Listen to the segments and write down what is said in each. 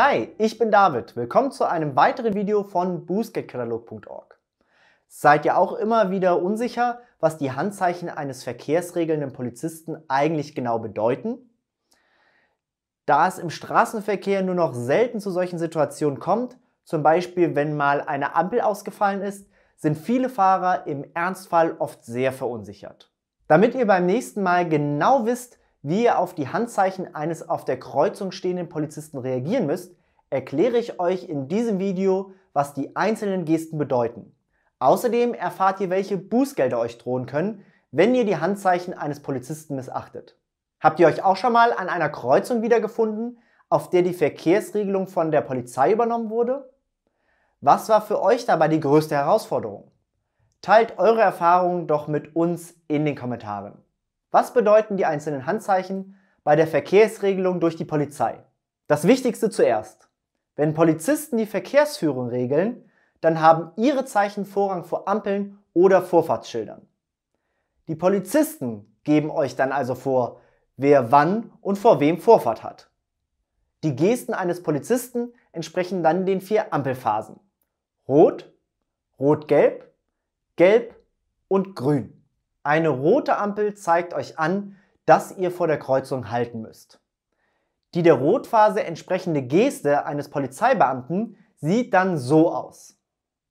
Hi, ich bin David. Willkommen zu einem weiteren Video von boostgetkatalog.org. Seid ihr auch immer wieder unsicher, was die Handzeichen eines verkehrsregelnden Polizisten eigentlich genau bedeuten? Da es im Straßenverkehr nur noch selten zu solchen Situationen kommt, zum Beispiel wenn mal eine Ampel ausgefallen ist, sind viele Fahrer im Ernstfall oft sehr verunsichert. Damit ihr beim nächsten Mal genau wisst, wie ihr auf die Handzeichen eines auf der Kreuzung stehenden Polizisten reagieren müsst, erkläre ich euch in diesem Video, was die einzelnen Gesten bedeuten. Außerdem erfahrt ihr, welche Bußgelder euch drohen können, wenn ihr die Handzeichen eines Polizisten missachtet. Habt ihr euch auch schon mal an einer Kreuzung wiedergefunden, auf der die Verkehrsregelung von der Polizei übernommen wurde? Was war für euch dabei die größte Herausforderung? Teilt eure Erfahrungen doch mit uns in den Kommentaren. Was bedeuten die einzelnen Handzeichen bei der Verkehrsregelung durch die Polizei? Das Wichtigste zuerst. Wenn Polizisten die Verkehrsführung regeln, dann haben ihre Zeichen Vorrang vor Ampeln oder Vorfahrtsschildern. Die Polizisten geben euch dann also vor, wer wann und vor wem Vorfahrt hat. Die Gesten eines Polizisten entsprechen dann den vier Ampelphasen. Rot, Rot-Gelb, Gelb und Grün. Eine rote Ampel zeigt euch an, dass ihr vor der Kreuzung halten müsst. Die der Rotphase entsprechende Geste eines Polizeibeamten sieht dann so aus.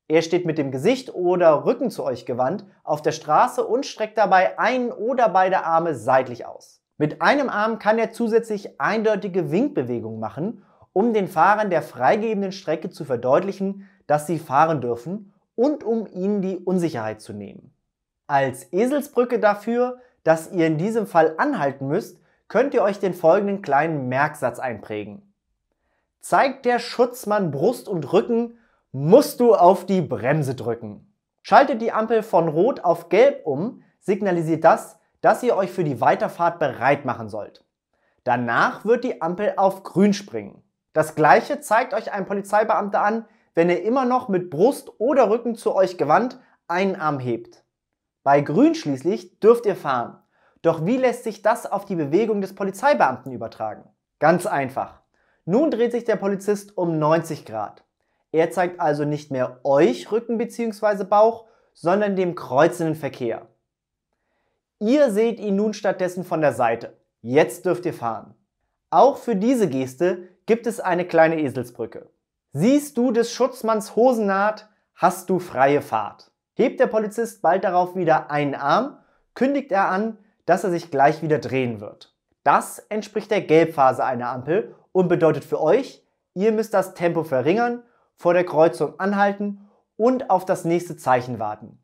Er steht mit dem Gesicht oder Rücken zu euch gewandt auf der Straße und streckt dabei einen oder beide Arme seitlich aus. Mit einem Arm kann er zusätzlich eindeutige Winkbewegungen machen, um den Fahrern der freigegebenen Strecke zu verdeutlichen, dass sie fahren dürfen und um ihnen die Unsicherheit zu nehmen. Als Eselsbrücke dafür, dass ihr in diesem Fall anhalten müsst, könnt ihr euch den folgenden kleinen Merksatz einprägen. Zeigt der Schutzmann Brust und Rücken, musst du auf die Bremse drücken. Schaltet die Ampel von Rot auf Gelb um, signalisiert das, dass ihr euch für die Weiterfahrt bereit machen sollt. Danach wird die Ampel auf Grün springen. Das gleiche zeigt euch ein Polizeibeamter an, wenn er immer noch mit Brust oder Rücken zu euch gewandt einen Arm hebt. Bei Grün schließlich dürft ihr fahren. Doch wie lässt sich das auf die Bewegung des Polizeibeamten übertragen? Ganz einfach. Nun dreht sich der Polizist um 90 Grad. Er zeigt also nicht mehr euch Rücken bzw. Bauch, sondern dem kreuzenden Verkehr. Ihr seht ihn nun stattdessen von der Seite. Jetzt dürft ihr fahren. Auch für diese Geste gibt es eine kleine Eselsbrücke. Siehst du des Schutzmanns Hosennaht, hast du freie Fahrt. Hebt der Polizist bald darauf wieder einen Arm, kündigt er an, dass er sich gleich wieder drehen wird. Das entspricht der Gelbphase einer Ampel und bedeutet für euch, ihr müsst das Tempo verringern, vor der Kreuzung anhalten und auf das nächste Zeichen warten.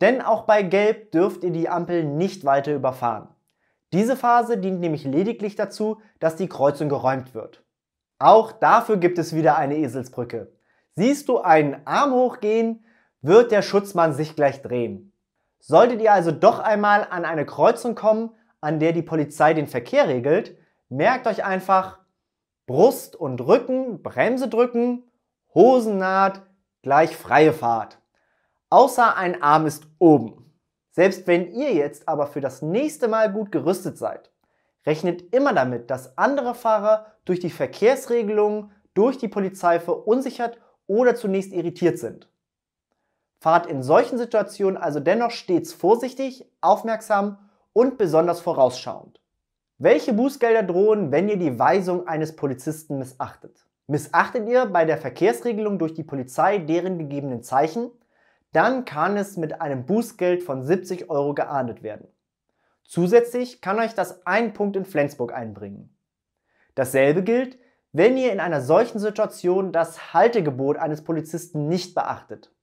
Denn auch bei Gelb dürft ihr die Ampel nicht weiter überfahren. Diese Phase dient nämlich lediglich dazu, dass die Kreuzung geräumt wird. Auch dafür gibt es wieder eine Eselsbrücke. Siehst du einen Arm hochgehen, wird der Schutzmann sich gleich drehen. Solltet ihr also doch einmal an eine Kreuzung kommen, an der die Polizei den Verkehr regelt, merkt euch einfach Brust und Rücken, Bremse drücken, Hosennaht, gleich freie Fahrt. Außer ein Arm ist oben. Selbst wenn ihr jetzt aber für das nächste Mal gut gerüstet seid, rechnet immer damit, dass andere Fahrer durch die Verkehrsregelungen, durch die Polizei verunsichert oder zunächst irritiert sind. Fahrt in solchen Situationen also dennoch stets vorsichtig, aufmerksam und besonders vorausschauend. Welche Bußgelder drohen, wenn ihr die Weisung eines Polizisten missachtet? Missachtet ihr bei der Verkehrsregelung durch die Polizei deren gegebenen Zeichen, dann kann es mit einem Bußgeld von 70 Euro geahndet werden. Zusätzlich kann euch das ein Punkt in Flensburg einbringen. Dasselbe gilt, wenn ihr in einer solchen Situation das Haltegebot eines Polizisten nicht beachtet.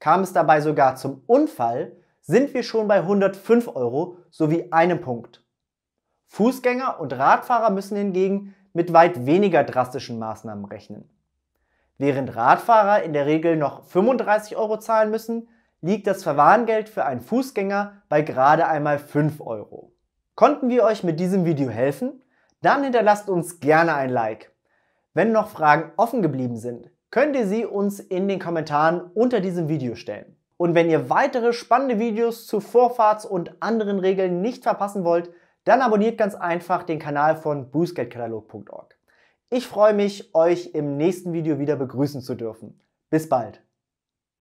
Kam es dabei sogar zum Unfall, sind wir schon bei 105 Euro sowie einem Punkt. Fußgänger und Radfahrer müssen hingegen mit weit weniger drastischen Maßnahmen rechnen. Während Radfahrer in der Regel noch 35 Euro zahlen müssen, liegt das Verwarngeld für einen Fußgänger bei gerade einmal 5 Euro. Konnten wir euch mit diesem Video helfen? Dann hinterlasst uns gerne ein Like. Wenn noch Fragen offen geblieben sind, könnt ihr sie uns in den Kommentaren unter diesem Video stellen. Und wenn ihr weitere spannende Videos zu Vorfahrts- und anderen Regeln nicht verpassen wollt, dann abonniert ganz einfach den Kanal von bußgeldkatalog.org. Ich freue mich, euch im nächsten Video wieder begrüßen zu dürfen. Bis bald!